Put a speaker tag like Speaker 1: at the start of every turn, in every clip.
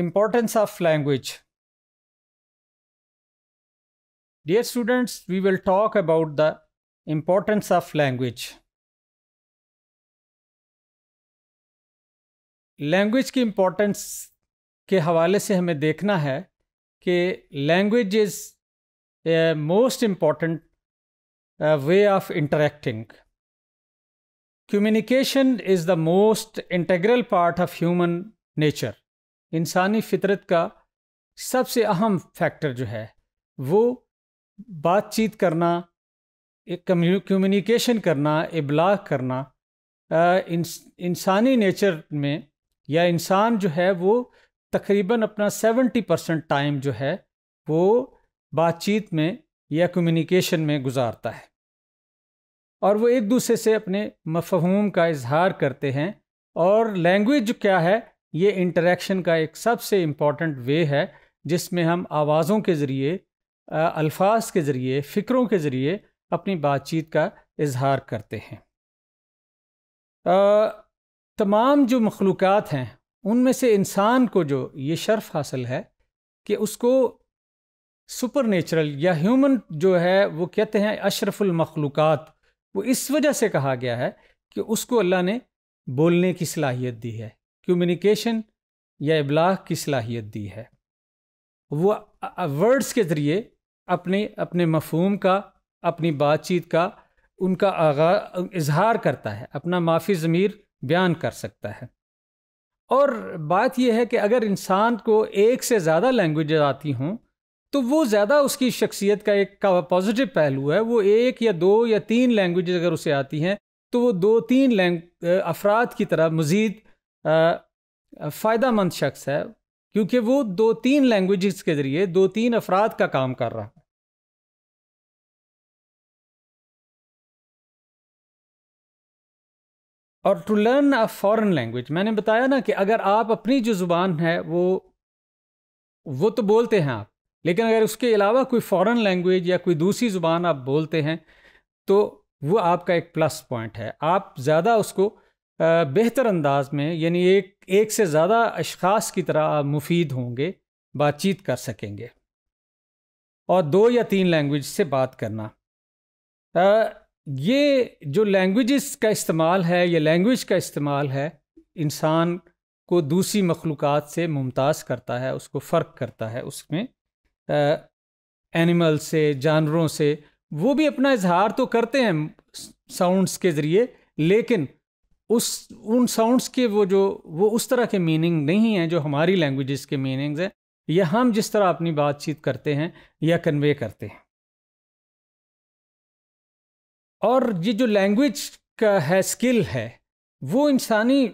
Speaker 1: Importance of language. Dear students, we will talk about the importance of language. Language की importance के हवाले से हमें देखना है कि language is a most important way of interacting communication is the most integral part of human nature इंसानी फितरत का सबसे अहम फैक्टर जो है वो बातचीत करना एक कम्युनिकेशन करना इबलाग करना इंसानी नेचर में या इंसान जो है वो तकरीबन अपना सेवेंटी परसेंट टाइम जो है वो बातचीत में या कम्युनिकेशन में गुजारता है और वो एक दूसरे से अपने मफहूम का इजहार करते हैं और लैंग्वेज क्या है ये इंटरेक्शन का एक सबसे इम्पॉर्टेंट वे है जिसमें हम आवाज़ों के ज़रिए अल्फाज के ज़रिए फ़िक्रों के ज़रिए अपनी बातचीत का इजहार करते हैं आ, तमाम जो मखलूक़ हैं उनमें से इंसान को जो ये शर्फ हासिल है कि उसको सुपर नेचुरल या ह्यूमन जो है वो कहते हैं अशरफुलमखलूक़ वो इस वजह से कहा गया है कि उसको अल्लाह ने बोलने की सलाहियत दी है कम्युनिकेशन या इबलाग की सलाहियत दी है वो वर्ड्स के ज़रिए अपने अपने मफहम का अपनी बातचीत का उनका आगा इजहार करता है अपना माफी ज़मीर बयान कर सकता है और बात यह है कि अगर इंसान को एक से ज़्यादा लैंग्वेज आती हों तो वो ज़्यादा उसकी शख्सियत का एक का पॉजिटिव पहलू है वो एक या दो या तीन लैंग्वेज अगर उसे आती हैं तो वो दो तीन लैंग अफराद की तरह मज़ीद फ़ायदा मंद शख्स है क्योंकि वो दो तीन लैंग्वेज के ज़रिए दो तीन अफराद का काम कर रहा है और to learn a foreign language मैंने बताया ना कि अगर आप अपनी जो ज़ुबान है वो वो तो बोलते हैं आप लेकिन अगर उसके अलावा कोई फॉरेन लैंग्वेज या कोई दूसरी ज़ुबान आप बोलते हैं तो वो आपका एक प्लस पॉइंट है आप ज़्यादा उसको बेहतर अंदाज में यानी एक एक से ज़्यादा अशखास की तरह मुफीद होंगे बातचीत कर सकेंगे और दो या तीन लैंग्वेज से बात करना आ, ये जो लैंग्वेज का इस्तेमाल है या लैंग्वेज का इस्तेमाल है इंसान को दूसरी मखलूक से मुमताज़ करता है उसको फ़र्क करता है उसमें एनिमल से जानवरों से वो भी अपना इजहार तो करते हैं साउंड्स के ज़रिए लेकिन उस उन साउंड्स के वो जो वो उस तरह के मीनिंग नहीं हैं जो हमारी लैंग्वेजेस के मीनिंग्स हैं या हम जिस तरह अपनी बातचीत करते हैं या कन्वे करते हैं और ये जो लैंग्वेज का है स्किल है वो इंसानी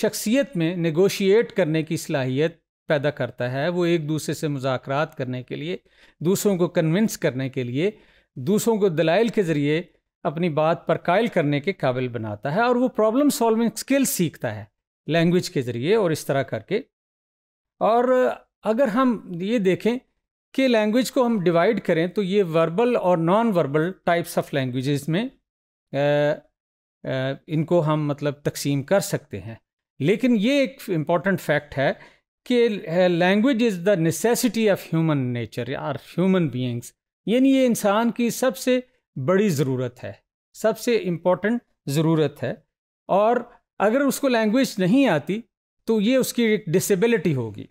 Speaker 1: शख्सियत में नगोशिएट करने की सलाहियत पैदा करता है वो एक दूसरे से मुजाकरात करने के लिए दूसरों को कन्विंस करने के लिए दूसरों को दलाइल के ज़रिए अपनी बात पर कायल करने के काबिल बनाता है और वो प्रॉब्लम सॉल्विंग स्किल सीखता है लैंग्वेज के ज़रिए और इस तरह करके और अगर हम ये देखें कि लैंग्वेज को हम डिवाइड करें तो ये वर्बल और non verbal types of languages में आ, आ, इनको हम मतलब तकसीम कर सकते हैं लेकिन ये एक इम्पॉर्टेंट फैक्ट है कि language is the necessity of human nature or human beings यानी ये इंसान की सबसे बड़ी ज़रूरत है सबसे इम्पॉर्टेंट ज़रूरत है और अगर उसको लैंग्वेज नहीं आती तो ये उसकी एक डिसेबिलिटी होगी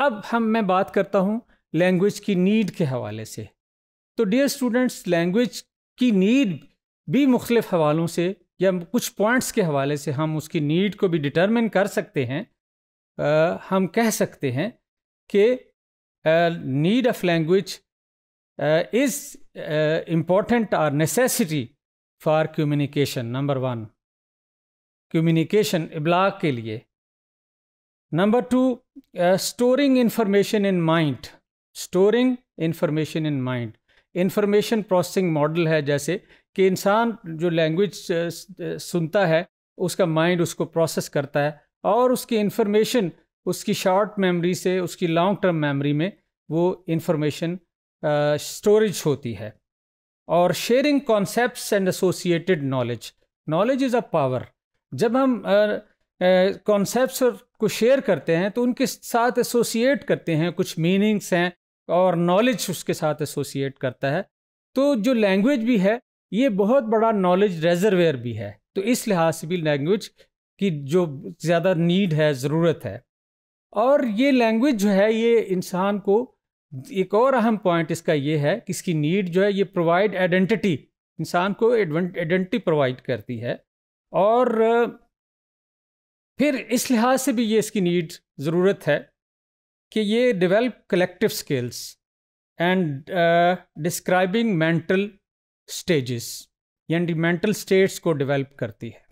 Speaker 1: अब हम मैं बात करता हूँ लैंग्वेज की नीड के हवाले से तो डियर स्टूडेंट्स लैंग्वेज की नीड भी मुख्तलिफ हवालों से या कुछ पॉइंट्स के हवाले से हम उसकी नीड को भी डिटरमिन कर सकते हैं आ, हम कह सकते हैं कि need of language is important or necessity for communication number one communication इबलाग के लिए number two storing information in mind storing information in mind information processing model है जैसे कि इंसान जो लैंग्वेज सुनता है उसका माइंड उसको प्रोसेस करता है और उसकी इन्फॉर्मेशन उसकी शॉर्ट मेमोरी से उसकी लॉन्ग टर्म मेमोरी में वो इन्फॉर्मेशन स्टोरेज होती है और sharing concepts and associated knowledge knowledge is a power जब हम कॉन्सेप्ट्स को शेयर करते हैं तो उनके साथ एसोसिएट करते हैं कुछ मीनिंग्स हैं और नॉलेज उसके साथ एसोसिएट करता है तो जो लैंग्वेज भी है ये बहुत बड़ा नॉलेज रेजरवेयर भी है तो इस लिहाज से भी लैंग्वेज की जो ज़्यादा नीड है ज़रूरत है और ये लैंग्वेज जो है ये इंसान को एक और अहम पॉइंट इसका ये है कि इसकी नीड जो है ये प्रोवाइड आइडेंटिटी इंसान को आइडेंटिटी प्रोवाइड करती है और फिर इस लिहाज से भी ये इसकी नीड ज़रूरत है कि ये develop collective skills and describing mental stages यानी मेंटल स्टेट्स को डेवलप करती है